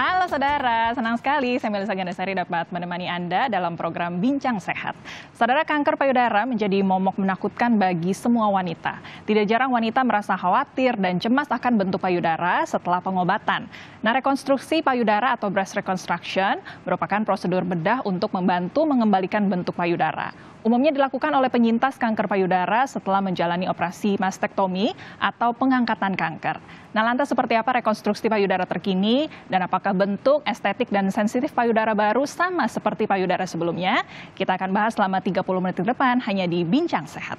Halo saudara, senang sekali saya Melisa Gandasari dapat menemani Anda dalam program Bincang Sehat. Saudara kanker payudara menjadi momok menakutkan bagi semua wanita. Tidak jarang wanita merasa khawatir dan cemas akan bentuk payudara setelah pengobatan. Nah rekonstruksi payudara atau breast reconstruction merupakan prosedur bedah untuk membantu mengembalikan bentuk payudara umumnya dilakukan oleh penyintas kanker payudara setelah menjalani operasi mastektomi atau pengangkatan kanker. Nah, lantas seperti apa rekonstruksi payudara terkini dan apakah bentuk, estetik, dan sensitif payudara baru sama seperti payudara sebelumnya? Kita akan bahas selama 30 menit ke depan hanya di Bincang Sehat.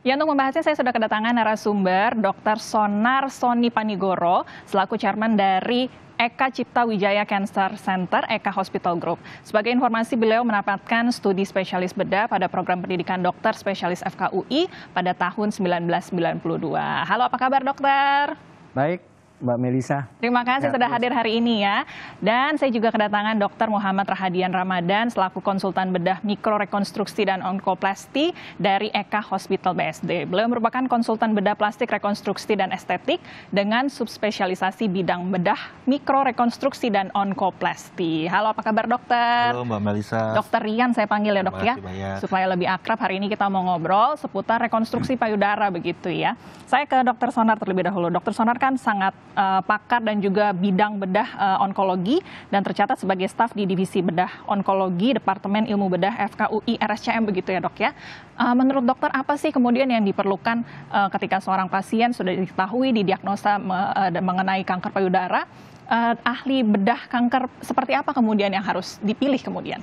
Ya, untuk membahasnya saya sudah kedatangan narasumber Dr. Sonar Soni Panigoro selaku chairman dari Eka Cipta Wijaya Cancer Center Eka Hospital Group. Sebagai informasi, beliau mendapatkan studi spesialis bedah pada program pendidikan dokter spesialis FKUI pada tahun 1992. Halo, apa kabar dokter? Baik, Mbak Melisa. Terima kasih ya, sudah terus. hadir hari ini ya. Dan saya juga kedatangan Dr. Muhammad Rahadian Ramadan selaku konsultan bedah mikrorekonstruksi dan onkoplasti dari Eka Hospital BSD. Beliau merupakan konsultan bedah plastik rekonstruksi dan estetik dengan subspesialisasi bidang bedah mikrorekonstruksi dan onkoplasti. Halo, apa kabar dokter? Halo Mbak Melisa. Dokter Rian saya panggil ya dok ya. Supaya lebih akrab hari ini kita mau ngobrol seputar rekonstruksi payudara begitu ya. Saya ke dokter Sonar terlebih dahulu. Dokter Sonar kan sangat uh, pakar dan juga bidang bedah uh, onkologi dan tercatat sebagai staf di divisi bedah onkologi Departemen Ilmu Bedah FKUI RSCM begitu ya dok ya. Uh, menurut dokter apa sih kemudian yang diperlukan uh, ketika seorang pasien sudah diketahui didiagnosa me, uh, mengenai kanker payudara? Uh, ahli bedah kanker seperti apa kemudian yang harus dipilih kemudian?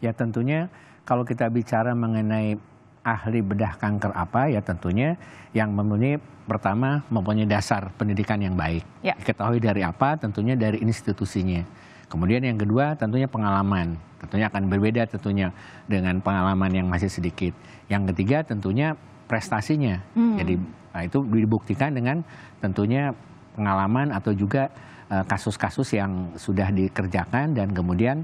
Ya tentunya kalau kita bicara mengenai ahli bedah kanker apa ya tentunya yang memenuhi pertama mempunyai dasar pendidikan yang baik. Ya. Diketahui dari apa tentunya dari institusinya. Kemudian yang kedua tentunya pengalaman. Tentunya akan berbeda tentunya dengan pengalaman yang masih sedikit. Yang ketiga tentunya prestasinya. Hmm. Jadi nah, itu dibuktikan dengan tentunya pengalaman atau juga eh, kasus-kasus uh, yang sudah dikerjakan dan kemudian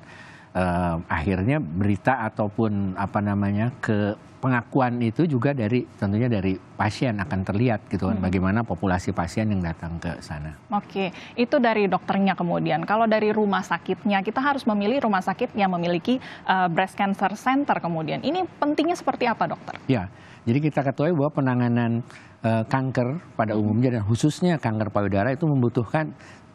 uh, akhirnya berita ataupun apa namanya ke pengakuan itu juga dari tentunya dari pasien akan terlihat gitu kan hmm. bagaimana populasi pasien yang datang ke sana. Oke, itu dari dokternya kemudian. Kalau dari rumah sakitnya kita harus memilih rumah sakit yang memiliki uh, breast cancer center kemudian. Ini pentingnya seperti apa dokter? Ya, jadi kita ketahui bahwa penanganan uh, kanker pada hmm. umumnya dan khususnya kanker payudara itu membutuhkan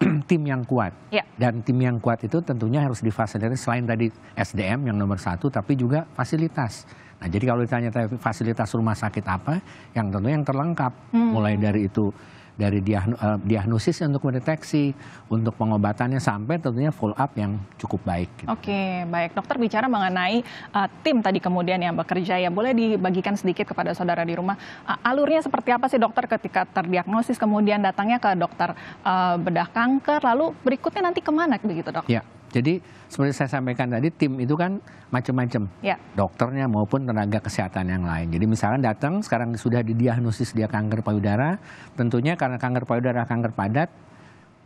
tim yang kuat. Ya. Dan tim yang kuat itu tentunya harus difasilitasi selain tadi SDM yang nomor satu, tapi juga fasilitas. Nah, jadi kalau ditanya fasilitas rumah sakit apa, yang tentunya yang terlengkap, hmm. mulai dari itu dari eh, diagnosis untuk mendeteksi, untuk pengobatannya sampai tentunya follow up yang cukup baik. Gitu. Oke, baik dokter bicara mengenai uh, tim tadi kemudian yang bekerja ya boleh dibagikan sedikit kepada saudara di rumah uh, alurnya seperti apa sih dokter ketika terdiagnosis kemudian datangnya ke dokter uh, bedah kanker lalu berikutnya nanti kemana begitu dok? Ya. Jadi seperti saya sampaikan tadi, tim itu kan macam-macam, ya. dokternya maupun tenaga kesehatan yang lain. Jadi misalkan datang sekarang sudah didiagnosis dia kanker payudara, tentunya karena kanker payudara kanker padat,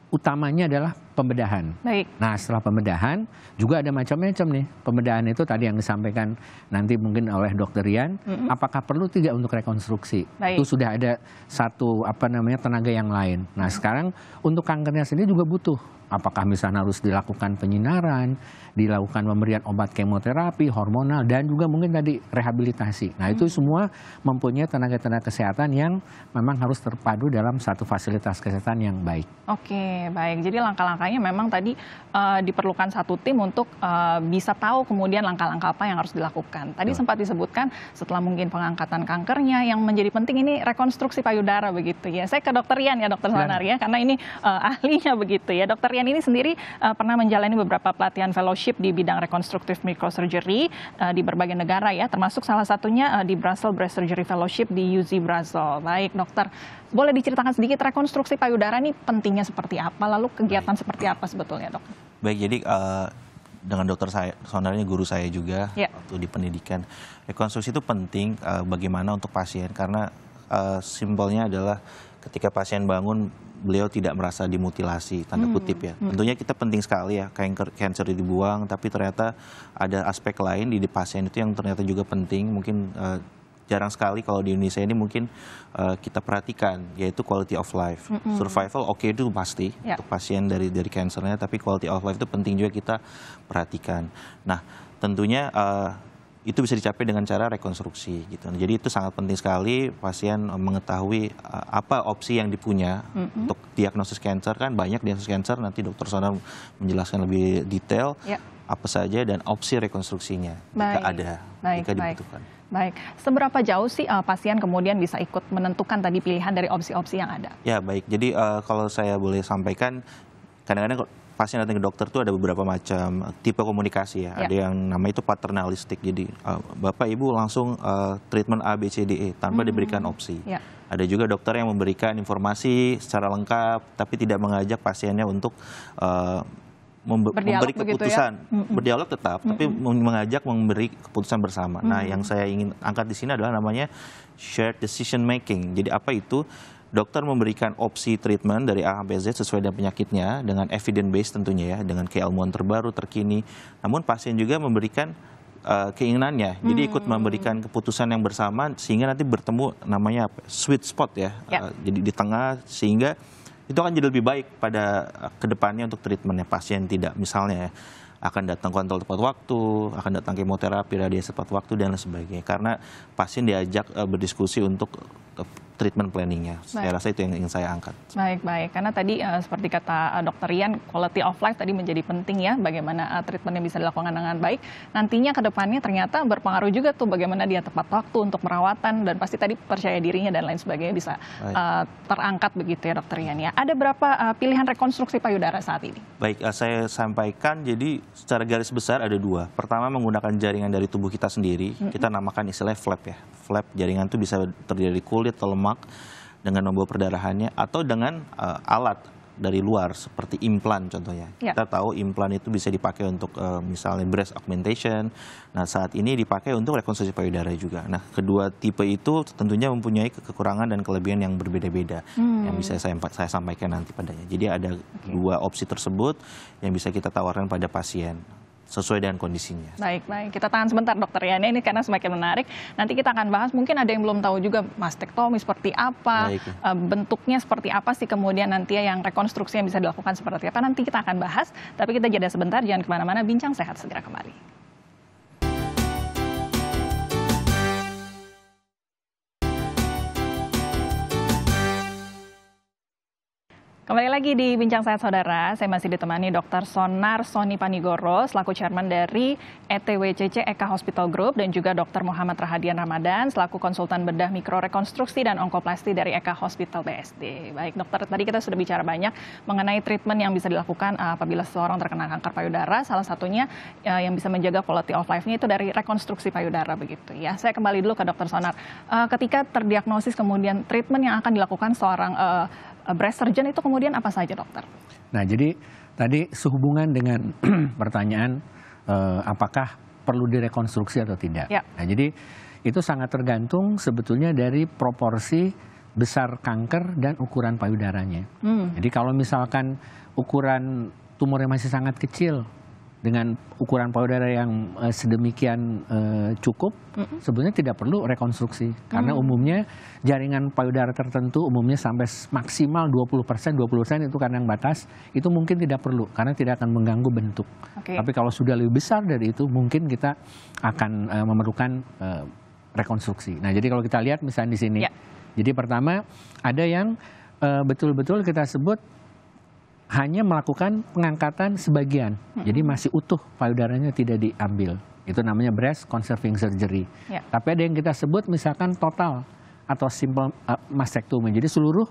utamanya adalah pembedahan. Baik. Nah setelah pembedahan juga ada macam-macam nih pembedahan itu tadi yang disampaikan nanti mungkin oleh dokter Rian. Mm -hmm. Apakah perlu tidak untuk rekonstruksi? Baik. Itu sudah ada satu apa namanya tenaga yang lain. Nah sekarang untuk kankernya sendiri juga butuh apakah misalnya harus dilakukan penyinaran, dilakukan pemberian obat kemoterapi, hormonal, dan juga mungkin tadi rehabilitasi. Nah itu hmm. semua mempunyai tenaga-tenaga kesehatan yang memang harus terpadu dalam satu fasilitas kesehatan yang baik. Oke, baik. Jadi langkah-langkahnya memang tadi uh, diperlukan satu tim untuk uh, bisa tahu kemudian langkah-langkah apa yang harus dilakukan. Tadi Tuh. sempat disebutkan setelah mungkin pengangkatan kankernya yang menjadi penting ini rekonstruksi payudara begitu ya. Saya ke dokter Rian ya, dokter Sanar ya, karena ini uh, ahlinya begitu ya. Dokter Rian ini sendiri uh, pernah menjalani beberapa pelatihan fellowship di bidang rekonstruktif microsurgery uh, di berbagai negara ya, termasuk salah satunya uh, di Brussels Breast Surgery Fellowship di UZ Brussels. Baik, dokter, boleh diceritakan sedikit rekonstruksi payudara ini pentingnya seperti apa, lalu kegiatan Baik. seperti apa sebetulnya, dok? Baik, jadi uh, dengan dokter saya, sebenarnya guru saya juga yeah. waktu di pendidikan. Rekonstruksi itu penting uh, bagaimana untuk pasien karena uh, simbolnya adalah ketika pasien bangun beliau tidak merasa dimutilasi tanda hmm, kutip ya. Hmm. Tentunya kita penting sekali ya kanker cancer dibuang tapi ternyata ada aspek lain di pasien itu yang ternyata juga penting mungkin uh, jarang sekali kalau di Indonesia ini mungkin uh, kita perhatikan yaitu quality of life. -hmm. Survival oke okay itu pasti yeah. untuk pasien dari dari kansernya tapi quality of life itu penting juga kita perhatikan. Nah, tentunya uh, itu bisa dicapai dengan cara rekonstruksi gitu. Jadi itu sangat penting sekali pasien mengetahui eh, apa opsi yang dipunya mm -hmm. untuk diagnosis kanker kan banyak diagnosis kanker nanti dokter sana menjelaskan lebih detail yeah. apa saja dan opsi rekonstruksinya baik. jika ada baik, jika dibutuhkan. Baik. Baik, seberapa jauh sih uh, pasien kemudian bisa ikut menentukan tadi pilihan dari opsi-opsi yang ada? Ya baik, jadi uh, kalau saya boleh sampaikan kadang-kadang pasien datang ke dokter tuh ada beberapa macam eh, tipe komunikasi ya. ya. Ada yang nama itu paternalistik. Jadi uh, Bapak Ibu langsung uh, treatment A B C D E tanpa hmm. diberikan opsi. Ya. Ada juga dokter yang memberikan informasi secara lengkap tapi tidak mengajak pasiennya untuk uh, Mem berdialog memberi ya? keputusan ya? Mm -mm. berdialog tetap mm -mm. tapi mengajak memberi keputusan bersama. Mm -mm. Nah, yang saya ingin angkat di sini adalah namanya shared decision making. Jadi apa itu dokter memberikan opsi treatment dari A sampai Z sesuai dengan penyakitnya dengan evidence base tentunya ya dengan keilmuan terbaru terkini. Namun pasien juga memberikan uh, keinginannya. Hmm. Jadi ikut hmm. memberikan keputusan yang bersama sehingga nanti bertemu namanya apa sweet spot ya. Uh, jadi di tengah sehingga itu akan jadi lebih baik pada eh, kedepannya untuk treatmentnya pasien tidak misalnya ya akan datang kontrol tepat waktu, akan datang kemoterapi, radiasi tepat waktu dan lain sebagainya. Karena pasien diajak uh, berdiskusi untuk treatment planningnya. Saya rasa itu yang ingin saya angkat. Baik, baik. Karena tadi uh, seperti kata uh, dokter Rian, quality of life tadi menjadi penting ya, bagaimana uh, treatment yang bisa dilakukan dengan baik. Nantinya ke depannya ternyata berpengaruh juga tuh bagaimana dia tepat waktu untuk perawatan dan pasti tadi percaya dirinya dan lain sebagainya bisa uh, terangkat begitu ya dokter Rian ya. Ada berapa uh, pilihan rekonstruksi payudara saat ini? Baik, uh, saya sampaikan jadi secara garis besar ada dua. Pertama menggunakan jaringan dari tubuh kita sendiri, mm -hmm. kita namakan istilah flap ya flap jaringan itu bisa terdiri kulit atau lemak dengan membawa perdarahannya atau dengan uh, alat dari luar seperti implan contohnya. Ya. Kita tahu implan itu bisa dipakai untuk uh, misalnya breast augmentation. Nah, saat ini dipakai untuk rekonstruksi payudara juga. Nah, kedua tipe itu tentunya mempunyai kekurangan dan kelebihan yang berbeda-beda hmm. yang bisa saya saya sampaikan nanti padanya. Jadi ada okay. dua opsi tersebut yang bisa kita tawarkan pada pasien sesuai dengan kondisinya. Baik, baik. Kita tahan sebentar dokter ya. Ini karena semakin menarik. Nanti kita akan bahas mungkin ada yang belum tahu juga mastektomi seperti apa, baik. Ya. Eh, bentuknya seperti apa sih kemudian nanti ya yang rekonstruksi yang bisa dilakukan seperti apa. Nanti kita akan bahas, tapi kita jeda sebentar jangan kemana-mana. Bincang Sehat segera kembali. Kembali lagi di Bincang Sehat Saudara, saya masih ditemani Dr. Sonar Soni Panigoro, selaku Chairman dari ETWCC Eka Hospital Group, dan juga Dr. Muhammad Rahadian Ramadan, selaku Konsultan Bedah mikro rekonstruksi dan Onkoplasti dari Eka Hospital BSD. Baik dokter, tadi kita sudah bicara banyak mengenai treatment yang bisa dilakukan eh, apabila seseorang terkena kanker payudara, salah satunya eh, yang bisa menjaga quality of life-nya itu dari rekonstruksi payudara begitu ya. Saya kembali dulu ke Dr. Sonar. Eh, ketika terdiagnosis kemudian treatment yang akan dilakukan seorang Eh, breast surgeon itu kemudian apa saja dokter? Nah jadi tadi sehubungan dengan pertanyaan eh, apakah perlu direkonstruksi atau tidak. Ya. Nah jadi itu sangat tergantung sebetulnya dari proporsi besar kanker dan ukuran payudaranya. Hmm. Jadi kalau misalkan ukuran tumornya masih sangat kecil, dengan ukuran payudara yang uh, sedemikian uh, cukup mm -hmm. sebenarnya tidak perlu rekonstruksi mm -hmm. karena umumnya jaringan payudara tertentu umumnya sampai maksimal 20% 20% itu karena yang batas itu mungkin tidak perlu karena tidak akan mengganggu bentuk. Okay. Tapi kalau sudah lebih besar dari itu mungkin kita akan uh, memerlukan uh, rekonstruksi. Nah, jadi kalau kita lihat misalnya di sini. Yeah. Jadi pertama ada yang betul-betul uh, betul -betul kita sebut hanya melakukan pengangkatan sebagian. Hmm. Jadi masih utuh payudaranya tidak diambil. Itu namanya breast conserving surgery. Yeah. Tapi ada yang kita sebut misalkan total atau simple uh, eh, mastektomi. Jadi seluruh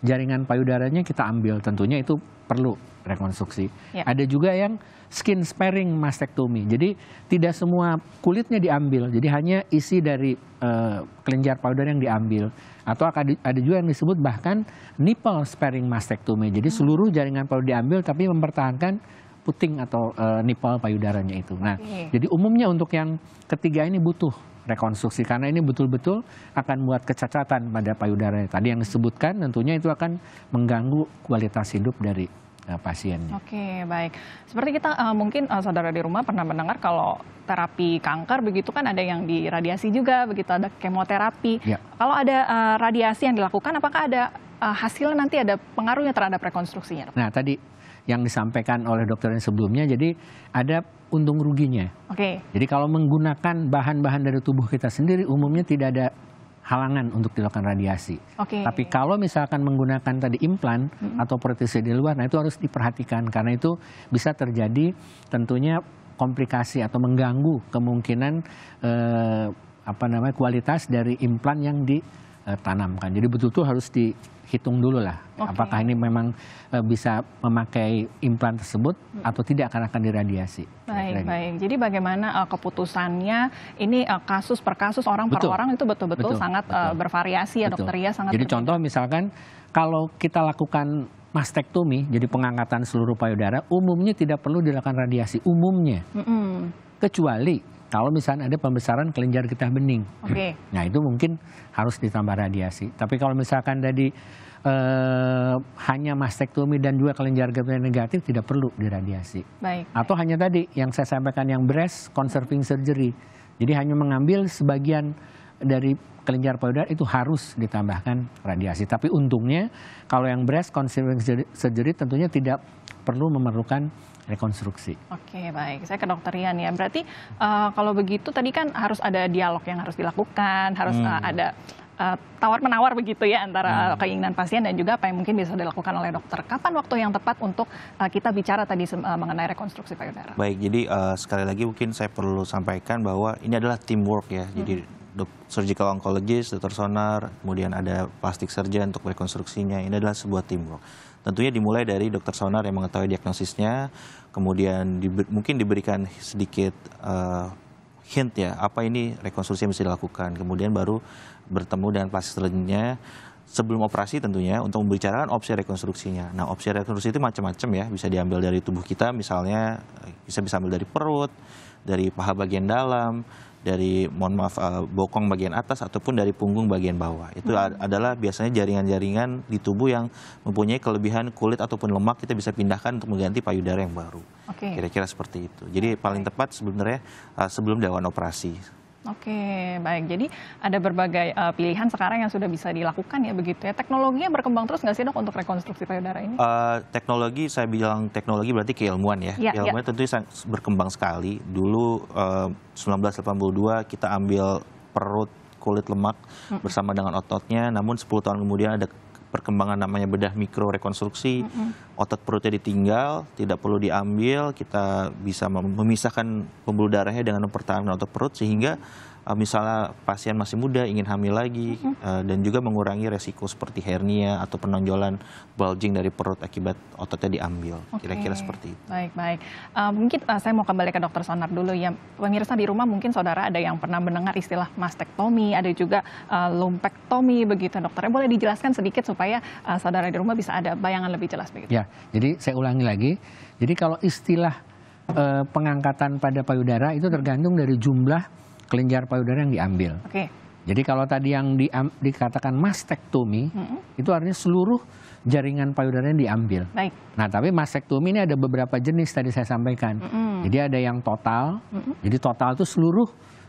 jaringan payudaranya kita ambil. Tentunya itu perlu rekonstruksi. Ya. Ada juga yang skin sparing mastektomi. Jadi tidak semua kulitnya diambil, jadi hanya isi dari uh, kelenjar powder yang diambil. Atau ada juga yang disebut bahkan nipple sparing mastektomi. Jadi hmm. seluruh jaringan perlu diambil tapi mempertahankan puting atau uh, nipple payudaranya itu. Nah, okay. jadi umumnya untuk yang ketiga ini butuh rekonstruksi karena ini betul-betul akan membuat kecacatan pada payudara tadi yang disebutkan tentunya itu akan mengganggu kualitas hidup dari Eh, pasiennya. Oke, baik. Seperti kita uh, mungkin uh, saudara di rumah pernah mendengar kalau terapi kanker begitu kan ada yang di radiasi juga, begitu ada kemoterapi. Ya. Kalau ada uh, radiasi yang dilakukan, apakah ada uh, hasilnya nanti ada pengaruhnya terhadap rekonstruksinya? Nah, tadi yang disampaikan oleh dokter yang sebelumnya, jadi ada untung ruginya. Oke. Jadi kalau menggunakan bahan-bahan dari tubuh kita sendiri, umumnya tidak ada halangan untuk dilakukan radiasi. Okay. Tapi kalau misalkan menggunakan tadi implan mm -hmm. atau protesis di luar, nah itu harus diperhatikan karena itu bisa terjadi tentunya komplikasi atau mengganggu kemungkinan eh, apa namanya kualitas dari implan yang ditanamkan. Jadi betul-betul harus di hitung dulu lah okay. apakah ini memang e, bisa memakai implan tersebut hmm. atau tidak akan akan diradiasi. Baik, baik. Gitu. Jadi bagaimana uh, keputusannya ini uh, kasus per kasus orang betul. per orang itu betul-betul sangat betul. Uh, bervariasi ya dokter ya sangat. Jadi berbeda. contoh misalkan kalau kita lakukan mastektomi jadi pengangkatan seluruh payudara umumnya tidak perlu dilakukan radiasi umumnya. Mm -mm. Kecuali kalau misalnya ada pembesaran kelenjar getah bening. Okay. Nah, itu mungkin harus ditambah radiasi. Tapi kalau misalkan tadi eh, hanya mastektomi dan juga kelenjar getah negatif tidak perlu diradiasi. Baik. Atau hanya tadi yang saya sampaikan yang breast conserving surgery. Jadi hanya mengambil sebagian dari kelenjar payudara itu harus ditambahkan radiasi. Tapi untungnya kalau yang breast conserving surgery tentunya tidak perlu memerlukan rekonstruksi. Oke, baik. Saya ke dokter Rian ya. Berarti uh, kalau begitu tadi kan harus ada dialog yang harus dilakukan, harus eh, hmm. uh, ada Eh, tawar menawar begitu ya antara hmm. keinginan pasien dan juga apa yang mungkin bisa dilakukan oleh dokter. Kapan waktu yang tepat untuk uh, kita bicara tadi uh, mengenai rekonstruksi payudara? Baik, jadi uh, sekali lagi mungkin saya perlu sampaikan bahwa ini adalah teamwork ya. Hmm. Jadi surgical oncologist, dokter sonar, kemudian ada plastik surgeon untuk rekonstruksinya. Ini adalah sebuah teamwork. Tentunya dimulai dari dokter sonar yang mengetahui diagnosisnya, kemudian di, mungkin diberikan sedikit uh, hint ya apa ini rekonstruksi yang bisa dilakukan kemudian baru bertemu dengan plastik surgeonnya sebelum operasi tentunya untuk membicarakan opsi rekonstruksinya. Nah, opsi rekonstruksi itu macam-macam ya, bisa diambil dari tubuh kita misalnya eh, bisa bisa ambil dari perut, dari paha bagian dalam, dari mohon maaf eh, bokong bagian atas ataupun dari punggung bagian bawah. Itu hmm. adalah biasanya jaringan-jaringan di tubuh yang mempunyai kelebihan kulit ataupun lemak kita bisa pindahkan untuk mengganti payudara yang baru. Kira-kira okay. seperti itu. Jadi paling tepat sebenarnya eh, sebelum dilakukan operasi. Oke, baik. Jadi ada berbagai uh, pilihan sekarang yang sudah bisa dilakukan ya begitu ya. Teknologinya berkembang terus nggak sih dok untuk rekonstruksi payudara ini? Uh, teknologi, saya bilang teknologi berarti keilmuan ya. ya tentu ya. berkembang sekali. Dulu eh, uh, 1982 kita ambil perut kulit lemak hmm. bersama dengan ototnya, namun 10 tahun kemudian ada perkembangan namanya bedah mikro rekonstruksi, mm -hmm. otot perutnya ditinggal, tidak perlu diambil, kita bisa memisahkan pembuluh darahnya dengan mempertahankan otot perut sehingga uh, misalnya pasien masih muda ingin hamil lagi uh, dan juga mengurangi resiko seperti hernia atau penonjolan bulging dari perut akibat ototnya diambil. Kira-kira okay. seperti itu. Baik, baik. Uh, mungkin uh, saya mau kembali ke dokter Sonar dulu ya. Pemirsa di rumah mungkin saudara ada yang pernah mendengar istilah mastektomi, ada juga uh, lumpektomi begitu dokternya. Boleh dijelaskan sedikit supaya uh, saudara di rumah bisa ada bayangan lebih jelas begitu. Ya, jadi saya ulangi lagi. Jadi kalau istilah pengangkatan pada payudara itu tergantung dari jumlah kelenjar payudara yang diambil. Okay. Jadi kalau tadi yang di, dikatakan mastektomi, mm -hmm. itu artinya seluruh jaringan payudara yang diambil. Baik. Nah, tapi mastektomi ini ada beberapa jenis tadi saya sampaikan. Mm -hmm. Jadi ada yang total, mm -hmm. jadi total itu seluruh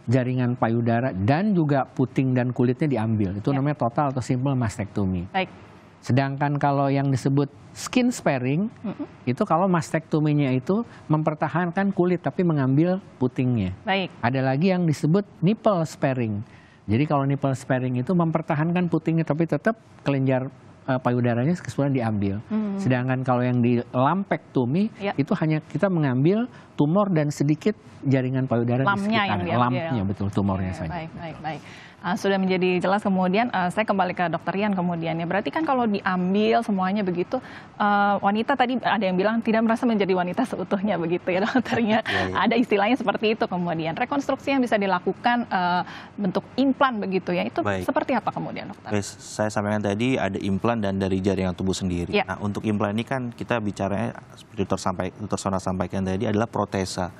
jaringan payudara dan juga puting dan kulitnya diambil. Itu yeah. namanya total atau simple mastektomi. Baik. Sedangkan kalau yang disebut skin sparing mm-hmm. itu kalau mastektominya itu mempertahankan kulit tapi mengambil putingnya. Baik. Ada lagi yang disebut nipple sparing. Jadi kalau nipple sparing itu mempertahankan putingnya tapi tetap kelenjar uh, payudaranya kesulitan diambil. Mm-hmm. Sedangkan kalau yang di lampektomi yep. Ya. itu hanya kita mengambil tumor dan sedikit jaringan payudara Lamp di sekitar. Yang Lampnya betul tumornya yeah, saja. Baik, baik, baik uh, sudah menjadi jelas kemudian uh, saya kembali ke dokter Ian kemudian ya berarti kan kalau diambil semuanya begitu uh, wanita tadi ada yang bilang tidak merasa menjadi wanita seutuhnya begitu ya dokternya ya, ada istilahnya seperti itu kemudian rekonstruksi yang bisa dilakukan uh, bentuk implan begitu ya itu Baik. seperti apa kemudian dokter? Baik, saya sampaikan tadi ada implan dan dari jaringan tubuh sendiri. Ya. Nah untuk implan ini kan kita bicaranya seperti dokter sampai, sampaikan tadi adalah protesa.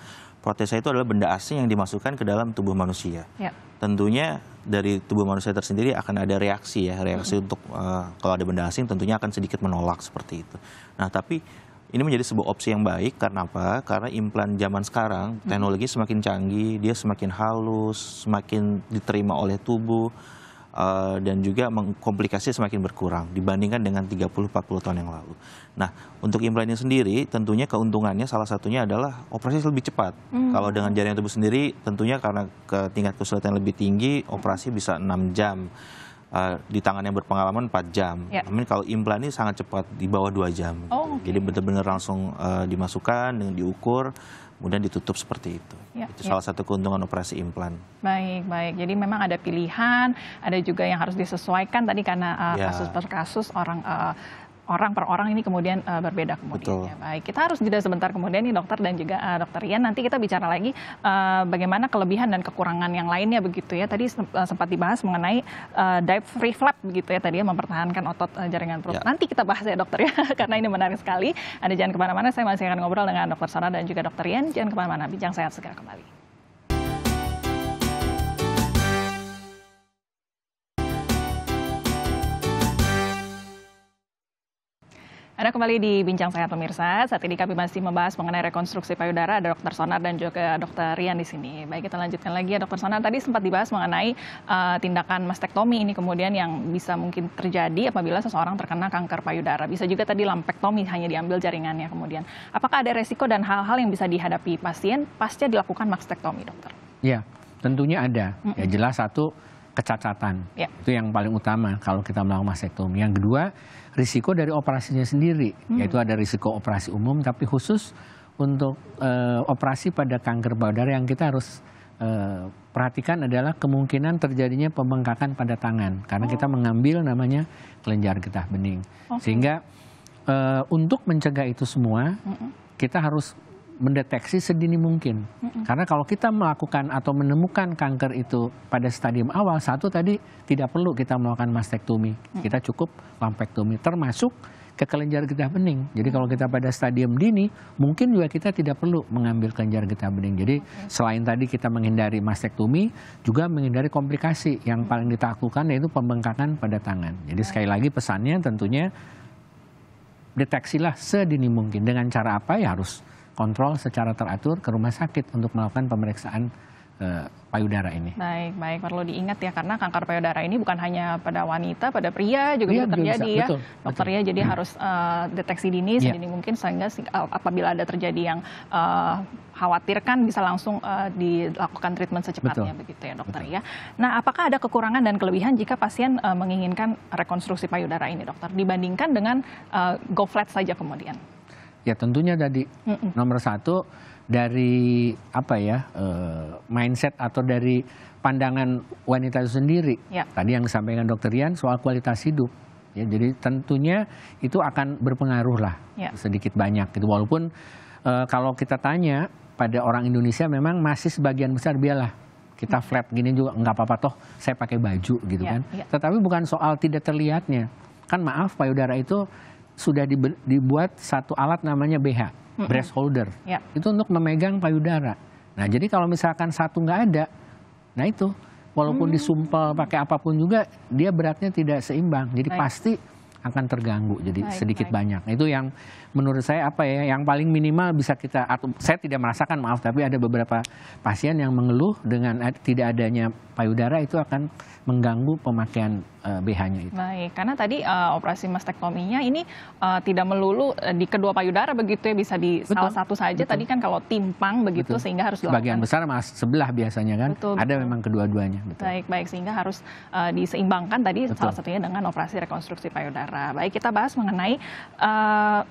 Protesa itu adalah benda asing yang dimasukkan ke dalam tubuh manusia. Ya. Tentunya dari tubuh manusia tersendiri akan ada reaksi ya, reaksi -hmm. untuk uh, kalau ada benda asing tentunya akan sedikit menolak seperti itu. Nah, tapi ini menjadi sebuah opsi yang baik karena apa? Karena implan zaman sekarang teknologi semakin canggih, dia semakin halus, semakin diterima oleh tubuh. Eh, dan juga komplikasi semakin berkurang dibandingkan dengan 30-40 tahun yang lalu. Nah, untuk implan implannya sendiri tentunya keuntungannya salah satunya adalah operasi lebih cepat. Mm. Kalau dengan jaringan tubuh sendiri tentunya karena ke tingkat kesulitan yang lebih tinggi operasi bisa 6 jam. Uh, di tangan yang berpengalaman 4 jam. Yeah. Namun kalau implan ini sangat cepat di bawah 2 jam. Gitu. Oh, okay. Jadi benar-benar langsung uh, dimasukkan, diukur, kemudian ditutup seperti itu. Ya, itu ya. salah satu keuntungan operasi implan. Baik, baik. Jadi memang ada pilihan, ada juga yang harus disesuaikan tadi karena uh, ya. kasus per kasus orang uh, orang per orang ini kemudian uh, berbeda kemudian. Ya, baik, kita harus jeda sebentar kemudian nih dokter dan juga uh, dokter Ian nanti kita bicara lagi uh, bagaimana kelebihan dan kekurangan yang lainnya begitu ya. Tadi sempat dibahas mengenai uh, dive free flap begitu ya tadi ya mempertahankan otot uh, jaringan perut. Ya. Nanti kita bahas ya dokter ya karena ini menarik sekali. ada jangan kemana-mana, saya masih akan ngobrol dengan dokter Sona dan juga dokter Ian. Jangan kemana-mana, bincang sehat segera kembali. Anda kembali di Bincang Sehat Pemirsa. Saat ini kami masih membahas mengenai rekonstruksi payudara. Ada dokter Sonar dan juga dokter Rian di sini. Baik, kita lanjutkan lagi ya dokter Sonar. Tadi sempat dibahas mengenai uh, tindakan mastektomi ini kemudian yang bisa mungkin terjadi apabila seseorang terkena kanker payudara. Bisa juga tadi lampektomi hanya diambil jaringannya kemudian. Apakah ada resiko dan hal-hal yang bisa dihadapi pasien pasca dilakukan mastektomi dokter? Ya, tentunya ada. Ya jelas satu kecacatan. Yeah. Itu yang paling utama kalau kita melakukan mastektomi. Yang kedua risiko dari operasinya sendiri, hmm. yaitu ada risiko operasi umum, tapi khusus untuk uh, operasi pada kanker payudara yang kita harus eh, perhatikan adalah kemungkinan terjadinya pembengkakan pada tangan karena oh. kita mengambil namanya kelenjar getah bening, okay. sehingga uh, untuk mencegah itu semua. Mm kita harus mendeteksi sedini mungkin. mm -hmm. Karena kalau kita melakukan atau menemukan kanker itu pada stadium awal satu tadi tidak perlu kita melakukan mastektomi. Mm. Kita cukup lampektomi termasuk ke kelenjar getah bening. Jadi kalau kita pada stadium dini mungkin juga kita tidak perlu mengambil kelenjar getah bening. Jadi okay. selain tadi kita menghindari mastektomi juga menghindari komplikasi yang mm. paling ditakutkan yaitu pembengkakan pada tangan. Jadi okay. sekali lagi pesannya tentunya deteksilah sedini mungkin dengan cara apa ya harus kontrol secara teratur ke rumah sakit untuk melakukan pemeriksaan eh, payudara ini. Baik, baik perlu diingat ya karena kanker payudara ini bukan hanya pada wanita, pada pria juga iya, bisa terjadi bisa. ya. Betul, Dokter betul. ya jadi hmm. harus uh, deteksi dini yeah. sedini mungkin sehingga eh, apabila ada terjadi yang uh, khawatirkan bisa langsung uh, dilakukan treatment secepatnya betul. begitu ya dokter betul. ya. Nah, apakah ada kekurangan dan kelebihan jika pasien uh, menginginkan rekonstruksi payudara ini dokter dibandingkan dengan uh, flat saja kemudian? ya tentunya tadi mm -mm. nomor satu dari apa ya eh, mindset atau dari pandangan wanita itu sendiri. Ya. Tadi yang disampaikan dokter Rian soal kualitas hidup. Ya, jadi tentunya itu akan berpengaruh lah ya. sedikit banyak gitu. Walaupun eh, kalau kita tanya pada orang Indonesia memang masih sebagian besar biarlah kita mm. flat gini juga nggak apa-apa toh saya pakai baju gitu ya, kan. Ya. Tetapi bukan soal tidak terlihatnya. Kan maaf payudara itu sudah dibuat satu alat namanya BH, mm-hmm. breast holder. Yeah. Itu untuk memegang payudara. Nah, jadi kalau misalkan satu nggak ada, nah itu walaupun hmm. disumpel pakai apapun juga dia beratnya tidak seimbang. Jadi baik. pasti akan terganggu. Jadi baik, sedikit baik. banyak. Nah, itu yang menurut saya apa ya, yang paling minimal bisa kita atau saya tidak merasakan maaf, tapi ada beberapa pasien yang mengeluh dengan tidak adanya payudara itu akan mengganggu pemakaian uh, eh, BH-nya itu. Baik, karena tadi uh, operasi mastektominya ini uh, tidak melulu di kedua payudara begitu ya bisa di betul, salah satu saja. Betul. Tadi kan kalau timpang begitu betul. sehingga harus dilakukan. Bagian besar mas sebelah biasanya kan. Betul, Ada memang kedua-duanya. Baik, baik sehingga harus uh, diseimbangkan tadi betul. salah satunya dengan operasi rekonstruksi payudara. Baik, kita bahas mengenai uh,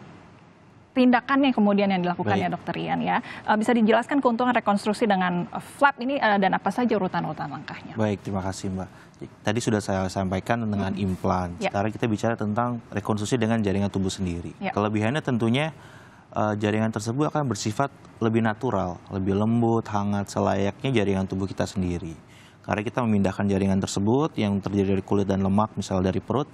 tindakan kemudian yang dilakukan Baik. ya dokter Ian ya. Bisa dijelaskan keuntungan rekonstruksi dengan flap ini dan apa saja urutan-urutan langkahnya? Baik, terima kasih Mbak tadi sudah saya sampaikan dengan hmm. implan. Ya. Sekarang kita bicara tentang rekonstruksi dengan jaringan tubuh sendiri. Ya. Kelebihannya tentunya uh, jaringan tersebut akan bersifat lebih natural, lebih lembut, hangat, selayaknya jaringan tubuh kita sendiri. Karena kita memindahkan jaringan tersebut yang terjadi dari kulit dan lemak, misalnya dari perut,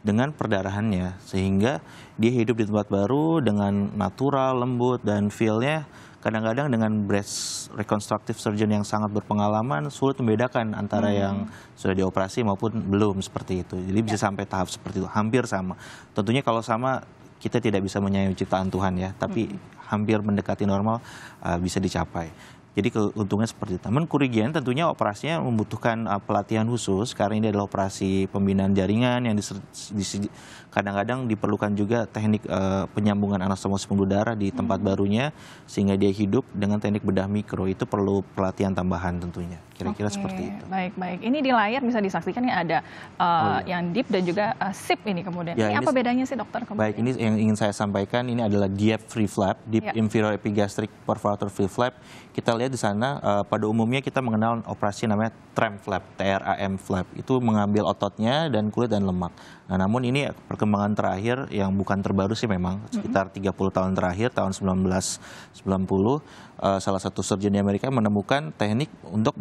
dengan perdarahannya. Sehingga dia hidup di tempat baru dengan natural, lembut, dan feel-nya kadang-kadang dengan breast reconstructive surgeon yang sangat berpengalaman sulit membedakan antara hmm. yang sudah dioperasi maupun belum seperti itu. Jadi bisa ya. sampai tahap seperti itu, hampir sama. Tentunya kalau sama kita tidak bisa menyayangi ciptaan Tuhan ya, tapi hmm. hampir mendekati normal uh, bisa dicapai. Jadi keuntungannya seperti itu. Menkurigian tentunya operasinya membutuhkan uh, pelatihan khusus karena ini adalah operasi pembinaan jaringan yang dis, kadang-kadang diperlukan juga teknik uh, penyambungan anastomosis pembuluh darah di tempat hmm. barunya sehingga dia hidup dengan teknik bedah mikro itu perlu pelatihan tambahan tentunya. Kira-kira okay. seperti itu. Baik, baik. Ini di layar bisa disaksikan ya ada uh, oh, iya. yang deep dan juga uh, sip ini kemudian. Ya, ini, ini apa bedanya sih dokter kemudian? Baik, ini yang ingin saya sampaikan ini adalah deep free flap, deep ya. inferior epigastric perforator free flap. Kita lihat di sana uh, pada umumnya kita mengenal operasi namanya tram flap, TRAM flap. Itu mengambil ototnya dan kulit dan lemak. Nah, namun ini perkembangan terakhir yang bukan terbaru sih memang sekitar 30 tahun terakhir tahun 1990 eh, salah satu surgeon di Amerika menemukan teknik untuk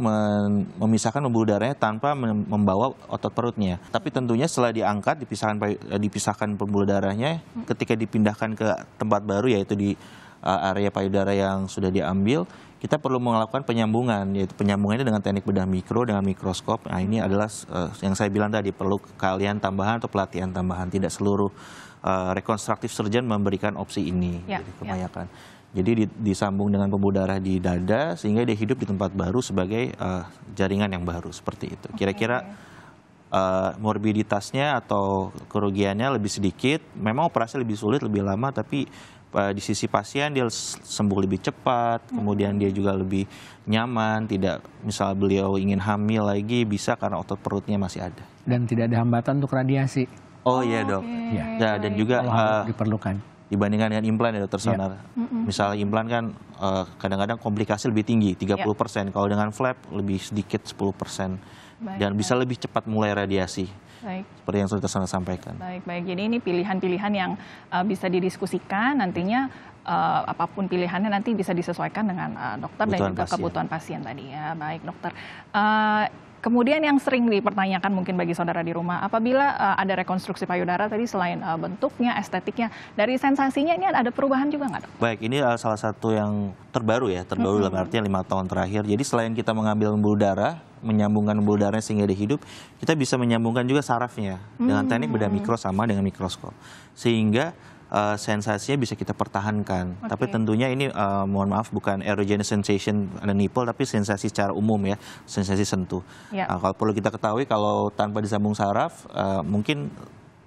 memisahkan pembuluh darahnya tanpa membawa otot perutnya. Tapi tentunya setelah diangkat dipisahkan eh, dipisahkan pembuluh darahnya mm. ketika dipindahkan ke tempat baru yaitu di eh, area payudara yang sudah diambil kita perlu melakukan penyambungan yaitu penyambungannya dengan teknik bedah mikro dengan mikroskop. Nah, ini adalah uh, yang saya bilang tadi perlu kalian tambahan atau pelatihan tambahan. Tidak seluruh uh, rekonstruktif surgeon memberikan opsi ini ya, jadi ya. kebanyakan. Ya. Jadi disambung dengan pembuluh darah di dada sehingga dia hidup di tempat baru sebagai uh, jaringan yang baru seperti itu. Kira-kira uh, morbiditasnya atau kerugiannya lebih sedikit. Memang operasi lebih sulit, lebih lama, tapi uh, di sisi pasien dia sembuh lebih cepat, iya. kemudian dia juga lebih nyaman, tidak misal beliau ingin hamil lagi bisa karena otot perutnya masih ada. Dan tidak ada hambatan untuk radiasi. Oh, oh iya dok. Okay. Ya. Nah, dan juga uh, diperlukan dibandingkan dengan implan ya dokter iya. Sonar. Yeah. Mm -mm. Misalnya implan kan eh, kadang-kadang uh, komplikasi lebih tinggi 30 iya. persen, kalau dengan flap lebih sedikit 10 persen dan bisa lebih cepat mulai radiasi. Baik. Seperti yang sudah saya sampaikan. Baik, baik. Jadi ini pilihan-pilihan yang uh, bisa didiskusikan nantinya uh, apapun pilihannya nanti bisa disesuaikan dengan uh, dokter kebutuhan dan juga pasien. kebutuhan pasien tadi ya. Baik, dokter. Uh, Kemudian yang sering dipertanyakan mungkin bagi saudara di rumah, apabila uh, ada rekonstruksi payudara tadi selain uh, bentuknya, estetiknya, dari sensasinya ini ada perubahan juga nggak? Baik, ini uh, salah satu yang terbaru ya, terbaru mm -hmm. dalam lima tahun terakhir. Jadi selain kita mengambil bulu darah, menyambungkan bulu darahnya sehingga dia hidup, kita bisa menyambungkan juga sarafnya dengan mm. teknik beda mikro sama dengan mikroskop. Sehingga uh, sensasinya bisa kita pertahankan. Okay. Tapi tentunya ini uh, mohon maaf bukan erogenous sensation ada nipple tapi sensasi secara umum ya, sensasi sentuh. Yeah. Ya. Uh, kalau perlu kita ketahui kalau tanpa disambung saraf uh, mungkin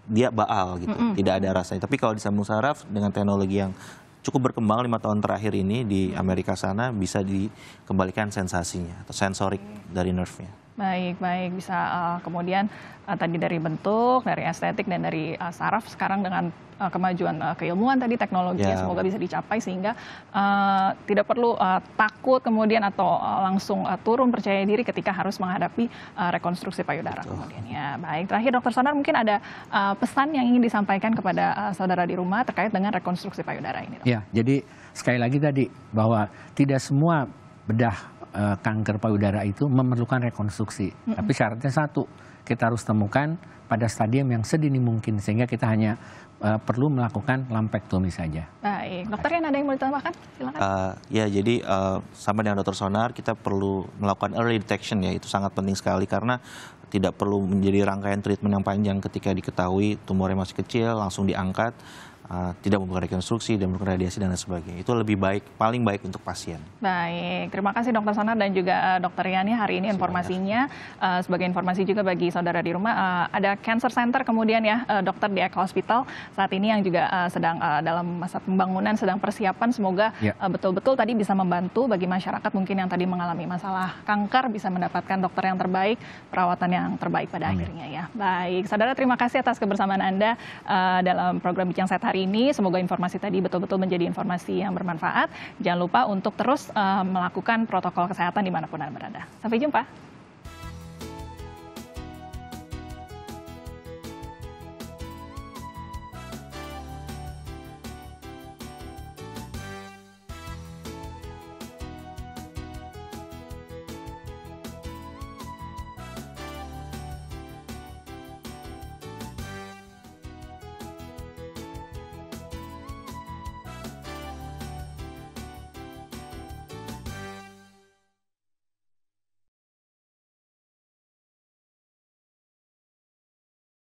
dia baal gitu, mm -hmm. tidak ada rasa. Tapi kalau disambung saraf dengan teknologi yang cukup berkembang lima tahun terakhir ini di Amerika sana bisa dikembalikan sensasinya atau sensorik dari nerve-nya. Baik, baik. Bisa uh, kemudian uh, tadi dari bentuk, dari estetik, dan dari uh, saraf sekarang dengan uh, kemajuan uh, keilmuan tadi, teknologi yeah. semoga bisa dicapai sehingga uh, tidak perlu uh, takut kemudian atau uh, langsung uh, turun percaya diri ketika harus menghadapi uh, rekonstruksi payudara Betul. kemudian. Ya, baik. Terakhir dokter Sonar mungkin ada uh, pesan yang ingin disampaikan kepada uh, saudara di rumah terkait dengan rekonstruksi payudara ini. yeah, jadi sekali lagi tadi bahwa tidak semua bedah uh, kanker payudara itu memerlukan rekonstruksi. Mm -hmm. Tapi syaratnya satu, kita harus temukan pada stadium yang sedini mungkin sehingga kita hanya uh, perlu melakukan lampektomi saja. Baik, dokter yang ada yang mau ditambahkan? Silakan. Uh, ya, jadi uh, sama dengan dokter Sonar kita perlu melakukan early detection ya, itu sangat penting sekali karena tidak perlu menjadi rangkaian treatment yang panjang ketika diketahui tumornya masih kecil langsung diangkat Ah, tidak melakukan rekonstruksi dan melakukan radiasi dan lain sebagainya. Itu lebih baik, paling baik untuk pasien. Baik, terima kasih dokter Sonar dan juga uh, dokter Yani hari ini informasinya. Uh, sebagai informasi juga bagi saudara di rumah, uh, ada cancer center kemudian ya uh, dokter di Eka Hospital saat ini yang juga uh, sedang uh, dalam masa pembangunan, sedang persiapan. Semoga ya. betul-betul ya. uh, tadi bisa membantu bagi masyarakat mungkin yang tadi mengalami masalah kanker bisa mendapatkan dokter yang terbaik, perawatan yang terbaik pada Amin. akhirnya ya. Baik, saudara terima kasih atas kebersamaan Anda uh, dalam program Bicang Sehat hari hari ini. Semoga informasi tadi betul-betul menjadi informasi yang bermanfaat. Jangan lupa untuk terus uh, melakukan protokol kesehatan dimanapun Anda berada. Sampai jumpa.